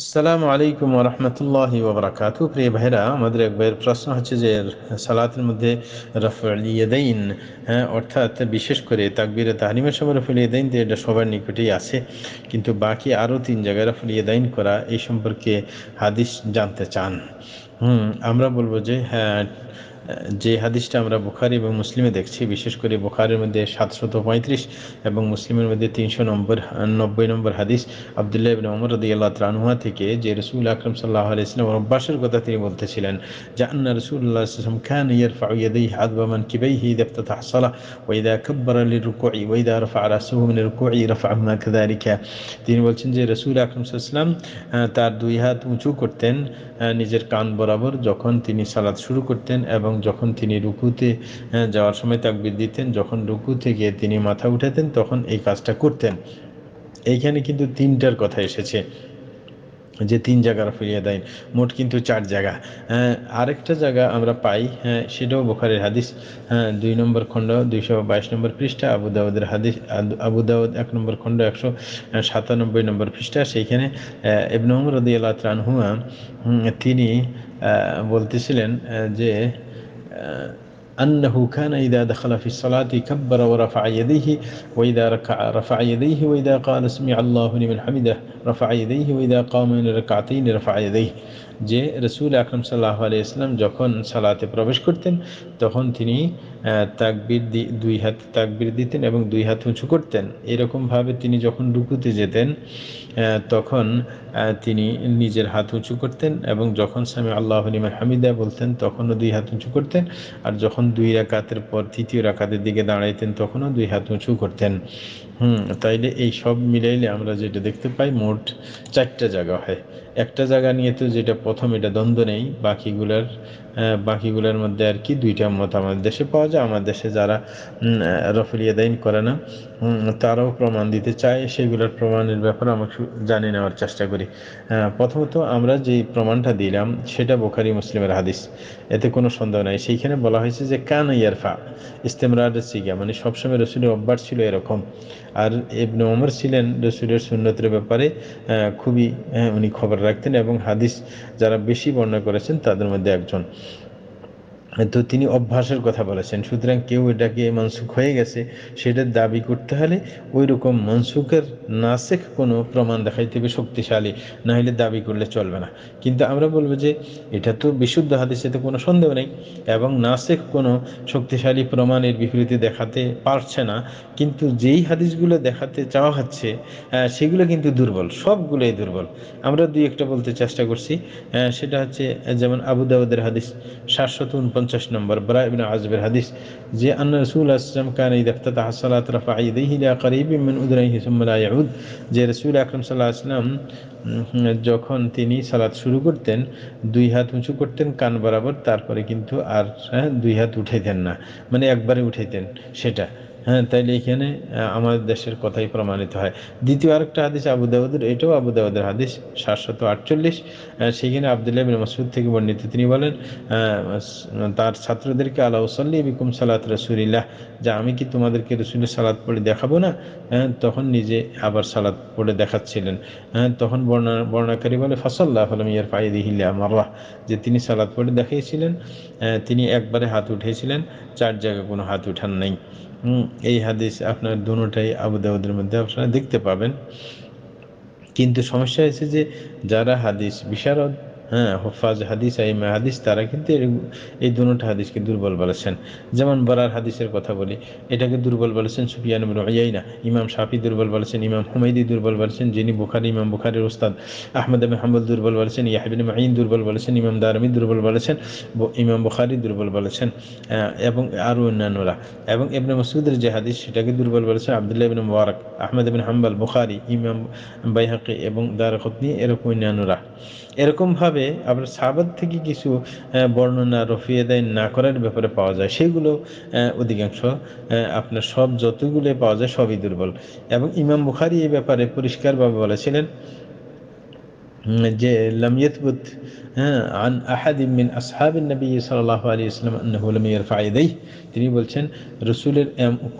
আসসালামু আলাইকুম রহমতুল্লাহ ওবরাকাতু প্রিয় ভাইরা আমাদের ভাইয়ের প্রশ্ন হচ্ছে যে সালাতের মধ্যে রফলিয়াদাইন হ্যাঁ অর্থাৎ বিশেষ করে তাকবির তাহরিমের সময় রফলিয়াদাইন তো এটা সবার নিকটেই আছে কিন্তু বাকি আরও তিন জায়গায় ইয়েদাইন করা এই সম্পর্কে হাদিস জানতে চান হুম আমরা বলবো যে হ্যাঁ যে হাদিসটা আমরা বুখারি এবং মুসলিমে দেখছি বিশেষ করে বুখারের মধ্যে সাতশত পঁয়ত্রিশ এবং মুসলিমের মধ্যে তিনশো নম্বর নব্বই নম্বর হাদিস আবদুল্লাহ ইবিন অমর রদি আল্লাহ ত্রানুহা থেকে যে রসুল আকরম সাল্লাহ আলি ইসলাম অভ্যাসের কথা তিনি বলতেছিলেন যা আন্না রসুল্লাহ ইসলাম খান ইয়ার ফাউয়াদি হাত বামান কিবাই হি দেবতা তাহসালা ওইদা কব্বর আলী ই ওইদা রফা রাসুহমিন ই রফা আহমা খেদারিখা তিনি বলছেন যে রসুল আকরম সাল্লাম তার দুই হাত উঁচু করতেন নিজের কান বরাবর যখন তিনি সালাদ শুরু করতেন এবং যখন তিনি রুকুতে যাওয়ার সময় তাকবির দিতেন যখন রুকু থেকে তিনি মাথা উঠাতেন তখন এই কাজটা করতেন এইখানে কিন্তু তিনটার কথা এসেছে যে তিন জায়গার ফিরিয়ে দেয় মোট কিন্তু চার জায়গা আরেকটা জায়গা আমরা পাই হ্যাঁ সেটাও বোখারের হাদিস হ্যাঁ দুই নম্বর খণ্ড দুইশো বাইশ নম্বর পৃষ্ঠা আবু দাউদের হাদিস আবু দাউদ এক নম্বর খণ্ড একশো সাতানব্বই নম্বর পৃষ্ঠা সেইখানে এবনম রদি আল্লাহ তিনি বলতেছিলেন যে أنه كان إذا دخل في الصلاة كبر ورفع يديه وإذا ركع رفع يديه وإذا قال سمع الله لمن حمده رفع يديه وإذا قام من الركعتين رفع يديه যে রসুল আকরম সাল্লাহ আলি ইসলাম যখন সালাতে প্রবেশ করতেন তখন তিনি তাকবির দি দুই হাত তাকবির দিতেন এবং দুই হাত উঁচু করতেন এরকমভাবে তিনি যখন ডুকুতে যেতেন তখন তিনি নিজের হাত উঁচু করতেন এবং যখন স্বামী আল্লাহ আলিম হামিদা বলতেন তখনও দুই হাত উঁচু করতেন আর যখন দুই রাকাতের পর তৃতীয় রাকাতের দিকে দাঁড়াইতেন তখনও দুই হাত উঁচু করতেন হুম তাইলে এই সব মিলাইলে আমরা যেটা দেখতে পাই মোট চারটা জায়গা হয় একটা জায়গা নিয়ে তো যেটা প্রথম এটা দ্বন্দ্ব নেই বাকিগুলার বাকিগুলোর মধ্যে আর কি দুইটা মত আমাদের দেশে পাওয়া যায় আমার দেশে যারা দাইন করে না তারাও প্রমাণ দিতে চায় সেগুলোর প্রমাণের ব্যাপারে আমরা জানিয়ে নেওয়ার চেষ্টা করি প্রথমত আমরা যে প্রমাণটা দিলাম সেটা বোখারি মুসলিমের হাদিস এতে কোনো সন্দেহ নাই সেইখানে বলা হয়েছে যে কান ইয়ারফা ইস্তেমরার সিগা মানে সবসময় রসুলের অভ্যাস ছিল এরকম আর ইবনে ওমর ছিলেন রসুলের সুন্নতের ব্যাপারে খুবই হ্যাঁ, উনি খবর রাখতেন এবং হাদিস যারা বেশি বর্ণনা করেছেন তাদের মধ্যে একজন তো তিনি অভ্যাসের কথা বলেছেন সুতরাং কেউ এটাকে মনসুখ হয়ে গেছে সেটার দাবি করতে হলে ওই রকম মনসুখের নাসেক কোনো প্রমাণ দেখাইতে হবে শক্তিশালী না হলে দাবি করলে চলবে না কিন্তু আমরা বলবো যে এটা তো বিশুদ্ধ হাদিসে তো কোনো সন্দেহ নেই এবং নাসেক কোনো শক্তিশালী প্রমাণের বিপরীতে দেখাতে পারছে না কিন্তু যেই হাদিসগুলো দেখাতে চাওয়া হচ্ছে সেগুলো কিন্তু দুর্বল সবগুলোই দুর্বল আমরা দুই একটা বলতে চেষ্টা করছি সেটা হচ্ছে যেমন আবু হাদিস সাতশত উনপঞ্চাশ পঞ্চাশ নম্বর বরা আজবের হাদিস যে আন রসুল আসলাম কান ঈদ আফতাত হাসালাত রাফা ঈদেহি করিব মিন উদরাই সুম্মা যে রসুল আকরম সাল্লাহ আসলাম যখন তিনি সালাত শুরু করতেন দুই হাত উঁচু করতেন কান বরাবর তারপরে কিন্তু আর হ্যাঁ, দুই হাত উঠাইতেন না মানে একবারে উঠাইতেন সেটা হ্যাঁ তাইলে এখানে আমাদের দেশের কথাই প্রমাণিত হয় দ্বিতীয় আরেকটা হাদিস আবু দাউদের এটাও আবু দাউদের হাদিস সাতশত আটচল্লিশ সেখানে আবদুল্লাহ বিন মাসুদ থেকে বর্ণিত তিনি বলেন তার ছাত্রদেরকে আল্লাহ সাল্লি বিকুম সালাত রসুলিল্লাহ যে আমি কি তোমাদেরকে রসুলের সালাদ পড়ে দেখাবো না হ্যাঁ, তখন নিজে আবার সালাদ পড়ে দেখাচ্ছিলেন হ্যাঁ তখন বর্ণা বর্ণাকারী বলে ফসল্লাহ ফলম ইয়ার ফাইদিহিল্লা মাল্লাহ যে তিনি সালাদ পড়ে দেখিয়েছিলেন তিনি একবারে হাত উঠিয়েছিলেন চার জায়গায় কোনো হাত উঠান নেই এই হাদিস আপনার দুটাই আবু দাউদের মধ্যে আপনারা দেখতে পাবেন কিন্তু সমস্যা হয়েছে যে যারা হাদিস বিশারদ হ্যাঁ হুফাজ হাদিস আইমা হাদিস তারা কিন্তু এই দুটা হাদিসকে দুর্বল বলেছেন যেমন বরার হাদিসের কথা বলি এটাকে দুর্বল বলেছেন সুফিয়ান ইয়াইনা ইমাম শাফি দুর্বল বলেছেন ইমাম হুমাইদি দুর্বল বলেছেন যিনি বুখারি ইমাম বুখারির ওস্তাদ আহমদ আবি হাম্বল দুর্বল বলেছেন ইয়াহিবিন মাইন দুর্বল বলেছেন ইমাম দারমি দুর্বল বলেছেন ইমাম বুখারি দুর্বল বলেছেন এবং আরও অন্যান্যরা এবং ইবনে মসুদের যে হাদিস সেটাকে দুর্বল বলেছেন আবদুল্লাহ ইবিন মুবারক আহমদ হাম্বাল বুখারি ইমাম বাইহাকি এবং দারকতনি এরকম অন্যান্যরা এরকমভাবে কিভাবে আবার সাবাদ থেকে কিছু বর্ণনা রফিয়েদাই না করার ব্যাপারে পাওয়া যায় সেগুলো অধিকাংশ আপনার সব যতগুলো পাওয়া যায় সবই দুর্বল এবং ইমাম বুখারি এই ব্যাপারে পরিষ্কারভাবে বলেছিলেন যে লামিয়তবুত হ্যাঁ আন আহাদিমিন আসহাবিন নবী সাল্লাহ আলী ইসলাম আন্নহুলমিয়ার ফায়দাই তিনি বলছেন রসুলের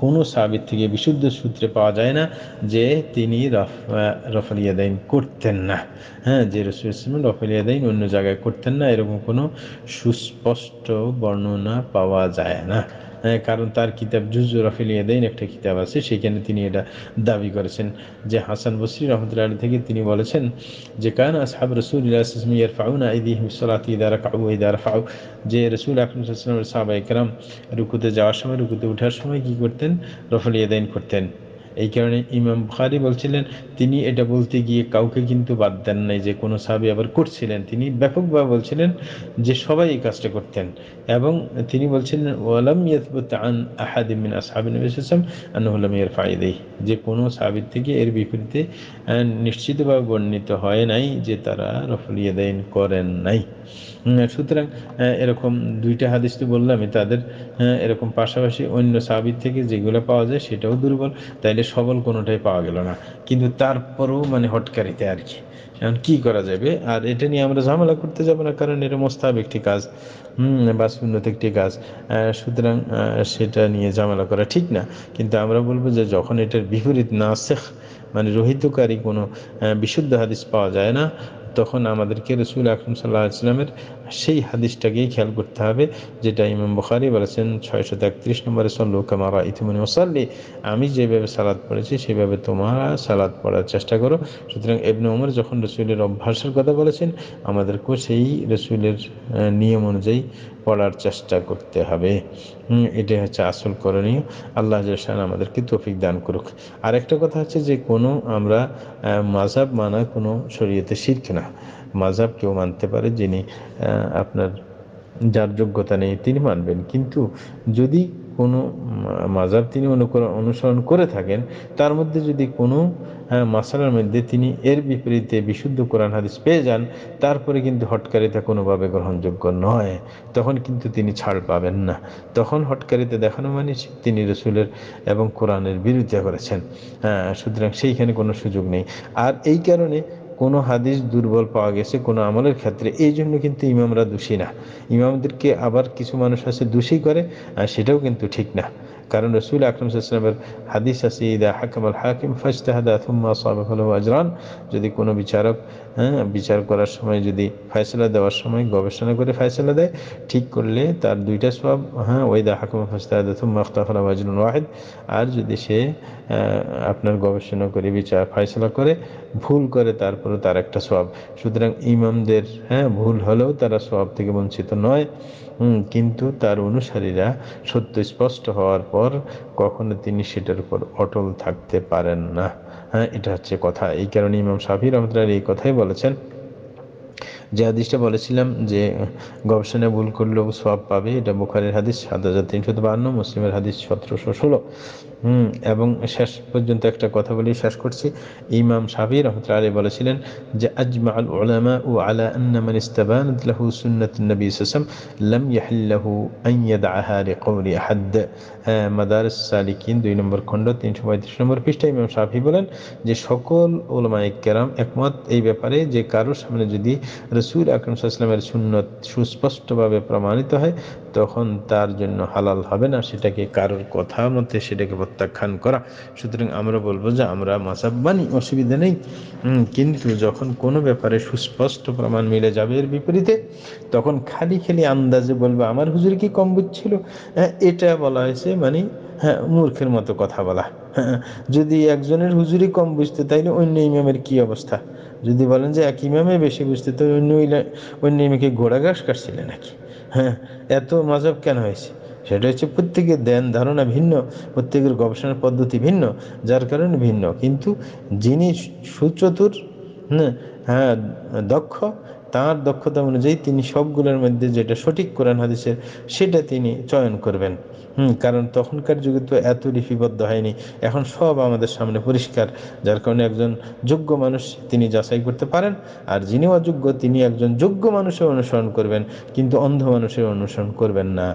কোনো সাবিত থেকে বিশুদ্ধ সূত্রে পাওয়া যায় না যে তিনি রফ রফলিয়াদাইন করতেন না হ্যাঁ যে রসুল ইসলাম রফলিয়াদাইন অন্য জায়গায় করতেন না এরকম কোনো সুস্পষ্ট বর্ণনা পাওয়া যায় না হ্যাঁ, কারণ তার কিতাব জুজু রাফিলিয়া দেন একটা কিতাব আছে সেখানে তিনি এটা দাবি করেছেন যে হাসান বসরি রহমতুল্লাহ আলী থেকে তিনি বলেছেন যে কান আসহাব রসুলিয়ার ফাউনা ইদিহিম সলাতি ইদারা কাউ ইদারা ফাউ যে রসুল আকরমসাল্লামের সাহাবা রুকুতে যাওয়ার সময় রুকুতে ওঠার সময় কি করতেন রফলিয়া দেন করতেন এই কারণে ইমাম বুখারি বলছিলেন তিনি এটা বলতে গিয়ে কাউকে কিন্তু বাদ দেন নাই যে কোনো সাহাবি আবার করছিলেন তিনি ব্যাপকভাবে বলছিলেন যে সবাই এই কাজটা করতেন এবং তিনি বলছিলেন ওয়ালাম ইয়াসবুত আন আহাদিমিন আসহাবিন বিশ্বাসম আনহুলাম ইয়ার ফায়দেই যে কোনো সাবির থেকে এর বিপরীতে নিশ্চিতভাবে বর্ণিত হয় নাই যে তারা রফল ইয়াদাইন করেন নাই সুতরাং এরকম দুইটা হাদিস তো বললামই তাদের এরকম পাশাপাশি অন্য সাবির থেকে যেগুলো পাওয়া যায় সেটাও দুর্বল তাইলে সবল কোনোটাই পাওয়া গেল না কিন্তু তারপরেও মানে হটকারিতে আর কি এখন কী করা যাবে আর এটা নিয়ে আমরা ঝামেলা করতে যাবো না কারণ এটা মোস্তাব একটি কাজ হুম বা সুন্নত একটি কাজ সুতরাং সেটা নিয়ে ঝামেলা করা ঠিক না কিন্তু আমরা বলবো যে যখন এটার বিপরীত নাসেখ মানে রোহিতকারী কোনো বিশুদ্ধ হাদিস পাওয়া যায় না তখন আমাদেরকে রসুল আকরম সাল্লাহ ইসলামের সেই হাদিসটাকেই খেয়াল করতে হবে যেটা ইমাম বুখারি বলেছেন ছয়শত একত্রিশ নম্বরে সল্লু কামারা ইতিমনি ওসাল্লি আমি যেভাবে সালাদ পড়েছি সেভাবে তোমারা সালাদ পড়ার চেষ্টা করো সুতরাং এবনে ওমর যখন রসুলের অভ্যাসের কথা বলেছেন আমাদেরকেও সেই রসুলের নিয়ম অনুযায়ী পড়ার চেষ্টা করতে হবে এটাই হচ্ছে আসল করণীয় আল্লাহ জাহান আমাদেরকে তফিক দান করুক আরেকটা কথা হচ্ছে যে কোনো আমরা মাজাব মানা কোনো শরীয়তে শিখ না মাজাব কেউ মানতে পারে যিনি আপনার যার যোগ্যতা নেই তিনি মানবেন কিন্তু যদি কোনো মাজাব তিনি অনুসরণ করে থাকেন তার মধ্যে যদি কোনো হ্যাঁ, মাসালার মধ্যে তিনি এর বিপরীতে বিশুদ্ধ কোরআন হাদিস পেয়ে যান তারপরে কিন্তু হটকারিতা কোনোভাবে গ্রহণযোগ্য নয় তখন কিন্তু তিনি ছাড় পাবেন না তখন হটকারিতা দেখানো মানে তিনি রসুলের এবং কোরআনের বিরোধিতা করেছেন হ্যাঁ সুতরাং সেইখানে কোনো সুযোগ নেই আর এই কারণে কোনো হাদিস দুর্বল পাওয়া গেছে কোনো আমলের ক্ষেত্রে এই জন্য কিন্তু ইমামরা দোষী না ইমামদেরকে আবার কিছু মানুষ আছে দোষী করে আর সেটাও কিন্তু ঠিক না কারণ রসুল আকরম সাল্লামের হাদিস আছে ইদা হাকাম আল হাকিম ফাজতাহাদা থুম্মা সাবাফালু আজরান যদি কোনো বিচারক হ্যাঁ বিচার করার সময় যদি ফয়সলা দেওয়ার সময় গবেষণা করে ফয়সলা দেয় ঠিক করলে তার দুইটা সব হ্যাঁ ওইদা হাকাম ফাজতাহাদা থুম্মা আখতাফালা আজরুন ওয়াহেদ আর যদি সে আপনার গবেষণা করে বিচার ফয়সলা করে ভুল করে তারপরে তার একটা সব সুতরাং ইমামদের হ্যাঁ ভুল হলেও তারা সব থেকে বঞ্চিত নয় কিন্তু তার অনুসারীরা সত্য স্পষ্ট হওয়ার পর কখনো তিনি সেটার উপর অটল থাকতে পারেন না হ্যাঁ এটা হচ্ছে কথা এই কারণে ইমাম সাফির রহমতুল্লাহ এই কথাই বলেছেন যে হাদিসটা বলেছিলাম যে গবেষণা ভুল করলেও সব পাবে এটা বোখারের হাদিস সাত হাজার তিনশো বান্ন মুসলিমের হাদিস সতেরোশো ষোলো হুম এবং শেষ পর্যন্ত একটা কথা বলি শেষ করছি ইমাম সাবি রহমত আলী বলেছিলেন যে আজমা আল ওলামা ও আলা আন্নামান ইস্তাবানাত লাহু সুন্নাত নবী সাল্লাম লাম ইয়াহিল্লাহু আন ইয়াদআহা লিকওলি আহাদ হ্যাঁ, মাদারিস সালিকিন দুই নম্বর খণ্ড তিনশো পঁয়ত্রিশ নম্বর পৃষ্ঠা ইমাম সাফি বলেন যে সকল ওলামায়ে কেরাম একমত এই ব্যাপারে যে কারোর সামনে যদি রসুল আকরম সাল্লামের সুন্নত সুস্পষ্টভাবে প্রমাণিত হয় তখন তার জন্য হালাল হবে না সেটাকে কারোর কথা মতে সেটাকে প্রত্যাখ্যান করা সুতরাং আমরা বলবো যে আমরা মাসাব্বানি অসুবিধা নেই কিন্তু যখন কোনো ব্যাপারে সুস্পষ্ট প্রমাণ মিলে যাবে এর বিপরীতে তখন খালি খালি আন্দাজে বলবে আমার হুজুর কি কম বুঝছিল হ্যাঁ, এটা বলা হয়েছে মানে হ্যাঁ মূর্খের মতো কথা বলা হ্যাঁ, যদি একজনের হুজুরি কম বুঝতে তাইলে অন্য ইমামের কি অবস্থা যদি বলেন যে এক ইমামে বেশি বুঝতে তো অন্য অন্য ইমামকে ঘোড়া ঘাস কাটছিলে নাকি হ্যাঁ এত মজাব কেন হয়েছে সেটা হচ্ছে প্রত্যেকের ধ্যান ধারণা ভিন্ন প্রত্যেকের গবেষণার পদ্ধতি ভিন্ন যার কারণে ভিন্ন কিন্তু যিনি সুচতুর হ্যাঁ, হ্যাঁ দক্ষ তার দক্ষতা অনুযায়ী তিনি সবগুলোর মধ্যে যেটা সঠিক কোরআন হাদিসের সেটা তিনি চয়ন করবেন হুম কারণ তখনকার যুগে তো এত লিপিবদ্ধ হয়নি এখন সব আমাদের সামনে পরিষ্কার যার কারণে একজন যোগ্য মানুষ তিনি যাচাই করতে পারেন আর যিনি অযোগ্য তিনি একজন যোগ্য মানুষের অনুসরণ করবেন কিন্তু অন্ধ মানুষের অনুসরণ করবেন না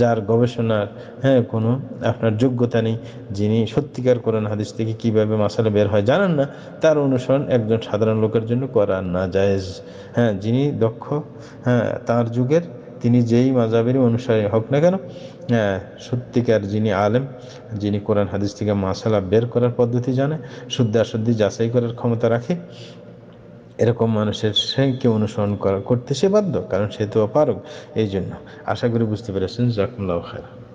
যার গবেষণার হ্যাঁ কোনো আপনার যোগ্যতা নেই যিনি সত্যিকার করেন হাদিস থেকে কিভাবে মাসালা বের হয় জানেন না তার অনুসরণ একজন সাধারণ লোকের জন্য করা না জায়েজ হ্যাঁ যিনি দক্ষ হ্যাঁ তার যুগের তিনি যেই মাজাবেরই অনুসারী হোক না কেন সত্যিকার যিনি আলেম যিনি কোরআন হাদিস থেকে মাসালা বের করার পদ্ধতি জানে শুদ্ধাশুদ্ধি যাচাই করার ক্ষমতা রাখে এরকম মানুষের সেকে অনুসরণ করা করতে সে বাধ্য কারণ সে তো অপারক এই জন্য আশা করি বুঝতে পেরেছেন জাকুল্লাহ খায়